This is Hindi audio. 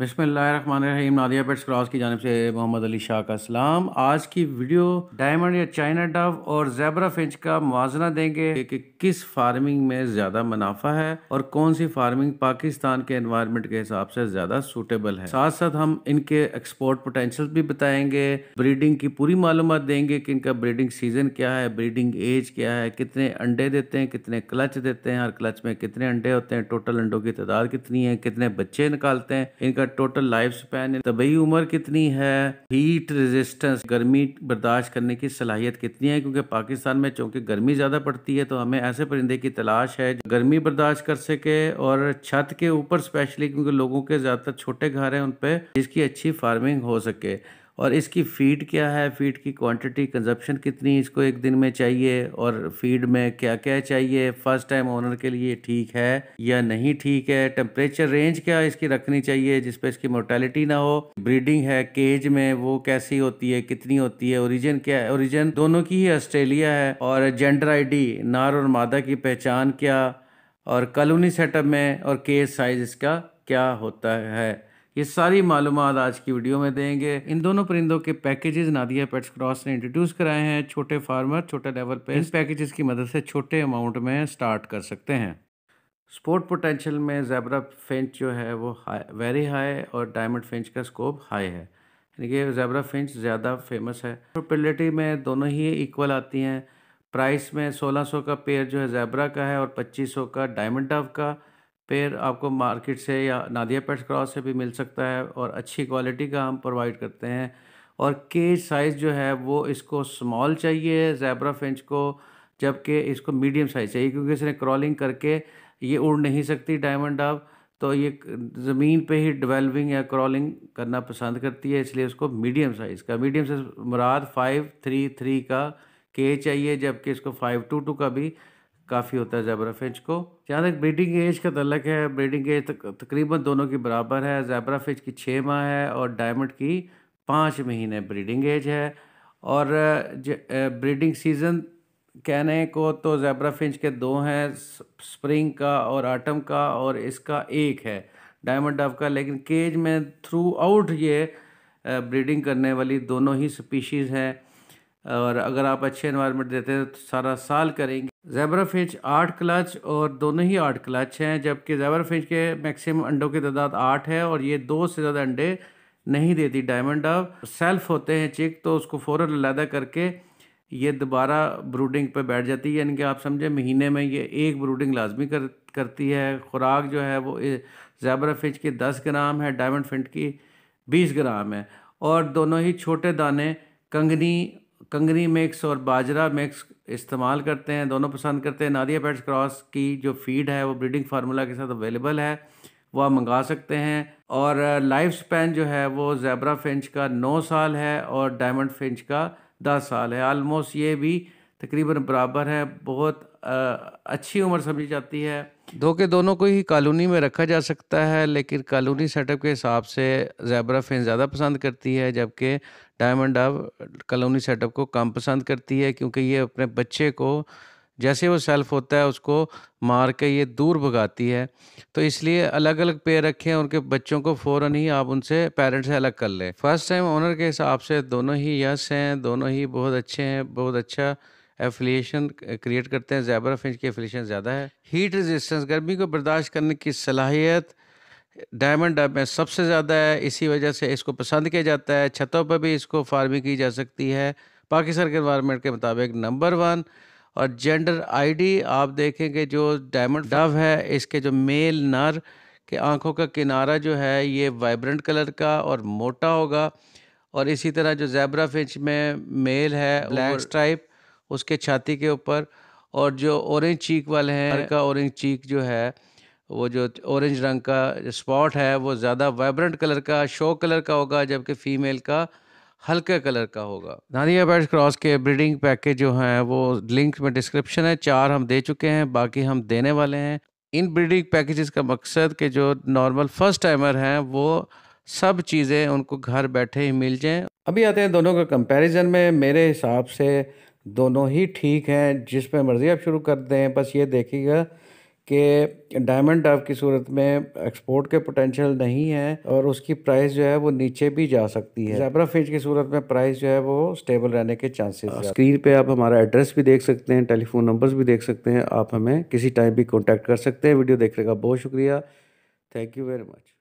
बसमीम नादिया पेट्स क्रॉस की जानब से मोहम्मद अली शाह का सलाम आज की वीडियो डायमंड या चाइना डव और जैबरा फिंच का मुआजना देंगे कि किस फार्मिंग में ज़्यादा मुनाफा है और कौन सी फार्मिंग पाकिस्तान के एनवायरनमेंट के हिसाब से ज़्यादा सूटेबल है साथ साथ हम इनके एक्सपोर्ट पोटेंशल भी बताएंगे ब्रीडिंग की पूरी मालूम देंगे कि इनका ब्रीडिंग सीजन क्या है ब्रीडिंग एज क्या है कितने अंडे देते हैं कितने क्लच देते हैं हर क्लच में कितने अंडे होते हैं टोटल अंडों की तादाद कितनी है कितने बच्चे निकालते हैं इनका टोटल लाइफ स्पैन तबई उम्र कितनी है हीट रेजिस्टेंस गर्मी बर्दाश्त करने की सलाहियत कितनी है क्योंकि पाकिस्तान में चूंकि गर्मी ज़्यादा पड़ती है तो हमें ऐसे परिंदे की तलाश है जो गर्मी बर्दाश्त कर सके और छत के ऊपर स्पेशली क्योंकि लोगों के ज़्यादातर छोटे घर हैं उन पर जिसकी अच्छी फार्मिंग हो सके और इसकी फ़ीड क्या है फ़ीड की क्वांटिटी कंजप्शन कितनी इसको एक दिन में चाहिए और फीड में क्या क्या चाहिए फर्स्ट टाइम ओनर के लिए ठीक है या नहीं ठीक है टेम्परेचर रेंज क्या इसकी रखनी चाहिए जिस पर इसकी मोर्टेलिटी ना हो ब्रीडिंग है केज में वो कैसी होती है कितनी होती है ओरिजिन क्या है ओरिजिन दोनों की ही ऑस्ट्रेलिया है और जेंडर आईडी नार और मादा की पहचान क्या और कलोनी सेटअप में और केज साइज इसका क्या होता है ये सारी मालूम आज की वीडियो में देंगे इन दोनों परिंदों के पैकेजेस नादिया पेट्स क्रॉस ने इंट्रोड्यूस कराए हैं छोटे फार्मर छोटे लेवल पे इन पैकेजेस की मदद से छोटे अमाउंट में स्टार्ट कर सकते हैं स्पोर्ट पोटेंशियल में जैबरा फिंच जो है वो हाई वेरी हाई और डायमंड फिंच का स्कोप हाई है यानी कि जैबरा फिंच ज़्यादा फेमस है प्रोपेलिटी में दोनों ही इक्वल आती हैं प्राइस में 1600 का पेयर जो है जैबरा का है और 2500 का डायमंड डव का पेड़ आपको मार्केट से या नादिया पेट्स क्रॉस से भी मिल सकता है और अच्छी क्वालिटी का हम प्रोवाइड करते हैं और केज साइज़ जो है वो इसको स्मॉल चाहिए जैब्रा फिंच को जबकि इसको मीडियम साइज़ चाहिए क्योंकि इसने क्रॉलिंग करके ये उड़ नहीं सकती डायमंड डाब तो ये ज़मीन पे ही डिवेलपिंग या क्रॉलिंग करना पसंद करती है इसलिए उसको मीडियम साइज़ का मीडियम साइज मुराद फाइव थ्री थ्री का के चाहिए जबकि इसको फाइव टू टू का भी काफ़ी होता है जैबरा फिंच को जहाँ तक ब्रीडिंग एज का तलक है ब्रीडिंग एज तक तकरीबन दोनों की बराबर है जैबरा फिंच की छः माह है और डायमंड की पाँच महीने ब्रीडिंग एज है और ब्रीडिंग सीज़न कहने को तो जैबरा फिंच के दो हैं स्प्रिंग का और आटम का और इसका एक है डायमंड डव का लेकिन केज में थ्रू आउट ये ब्रीडिंग करने वाली दोनों ही स्पीशीज़ हैं और अगर आप अच्छे इन्वायरमेंट देते हैं तो सारा साल करेंगे फिंच आठ क्लच और दोनों ही आठ क्लच हैं जबकि फिंच के मैक्सिमम अंडों की तादाद आठ है और ये दो से ज़्यादा अंडे नहीं देती डायमंड डव सेल्फ होते हैं चिक तो उसको फ़ौर लहदा करके ये दोबारा ब्रूडिंग पे बैठ जाती है यानी कि आप समझे महीने में ये एक ब्रूडिंग लाजमी कर करती है खुराक जो है वो फिंच की दस ग्राम है डायमंड फिंट की बीस ग्राम है और दोनों ही छोटे दाने कंगनी कंगनी मिक्स और बाजरा मिक्स इस्तेमाल करते हैं दोनों पसंद करते हैं नादिया पेट्स क्रॉस की जो फीड है वो ब्रीडिंग फार्मूला के साथ अवेलेबल है वो आप मंगा सकते हैं और लाइफ स्पैन जो है वो जैबरा फिंच का नौ साल है और डायमंड फिंच का दस साल है आलमोस्ट ये भी तकरीबन बराबर है बहुत अच्छी उम्र समझी जाती है दो के दोनों को ही कॉलोनी में रखा जा सकता है लेकिन कॉलोनी सेटअप के हिसाब से जैबरा फेन ज़्यादा पसंद करती है जबकि डायमंड डब कॉलोनी सेटअप को कम पसंद करती है क्योंकि ये अपने बच्चे को जैसे वो सेल्फ होता है उसको मार के ये दूर भगाती है तो इसलिए अलग अलग पेड़ रखें उनके बच्चों को फ़ौर ही आप उनसे पेरेंट्स से अलग कर लें फर्स्ट टाइम ओनर के हिसाब से दोनों ही यस हैं दोनों ही बहुत अच्छे हैं बहुत अच्छा एफिलिएशन क्रिएट करते हैं जैबरा फिंच की एफिलिएशन ज़्यादा है हीट रेजिस्टेंस गर्मी को बर्दाश्त करने की सलाहियत डायमंड डब में सबसे ज़्यादा है इसी वजह से इसको पसंद किया जाता है छतों पर भी इसको फार्मिंग की जा सकती है पाकिस्तान के इन्वायरमेंट के मुताबिक नंबर वन और जेंडर आईडी आप देखेंगे जो डायमंड डव है इसके जो मेल नर के आँखों का किनारा जो है ये वाइब्रेंट कलर का और मोटा होगा और इसी तरह जो जैबरा फिंच में मेल है ब्लैक स्ट्राइप उसके छाती के ऊपर और जो ऑरेंज चीक वाले हैं का ऑरेंज चीक जो है वो जो ऑरेंज रंग का स्पॉट है वो ज़्यादा वाइब्रेंट कलर का शो कलर का होगा जबकि फ़ीमेल का हल्के कलर का होगा नानिया बैड क्रॉस के ब्रीडिंग पैकेज जो हैं वो लिंक में डिस्क्रिप्शन है चार हम दे चुके हैं बाकी हम देने वाले हैं इन ब्रीडिंग पैकेजेस का मकसद कि जो नॉर्मल फर्स्ट टाइमर हैं वो सब चीज़ें उनको घर बैठे ही मिल जाएं अभी आते हैं दोनों का कंपैरिजन में मेरे हिसाब से दोनों ही ठीक हैं जिस पे मर्ज़ी आप शुरू कर दें बस ये देखिएगा कि डायमंड की सूरत में एक्सपोर्ट के पोटेंशियल नहीं है और उसकी प्राइस जो है वो नीचे भी जा सकती है जैबरा फिंच की सूरत में प्राइस जो है वो स्टेबल रहने के चांसेस स्क्रीन पे आप हमारा एड्रेस भी देख सकते हैं टेलीफोन नंबर्स भी देख सकते हैं आप हमें किसी टाइम भी कॉन्टैक्ट कर सकते हैं वीडियो देखने का बहुत शुक्रिया थैंक यू वेरी मच